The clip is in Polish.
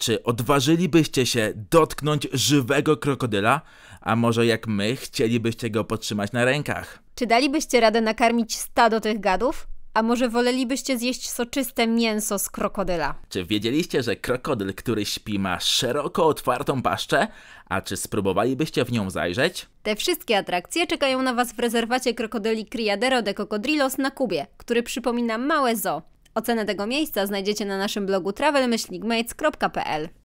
Czy odważylibyście się dotknąć żywego krokodyla? A może jak my chcielibyście go podtrzymać na rękach? Czy dalibyście radę nakarmić stado tych gadów? A może wolelibyście zjeść soczyste mięso z krokodyla? Czy wiedzieliście, że krokodyl, który śpi, ma szeroko otwartą paszczę? A czy spróbowalibyście w nią zajrzeć? Te wszystkie atrakcje czekają na Was w rezerwacie krokodyli Criadero de Cocodrilos na Kubie, który przypomina małe zoo. Ocenę tego miejsca znajdziecie na naszym blogu travelmyślnikmates.pl.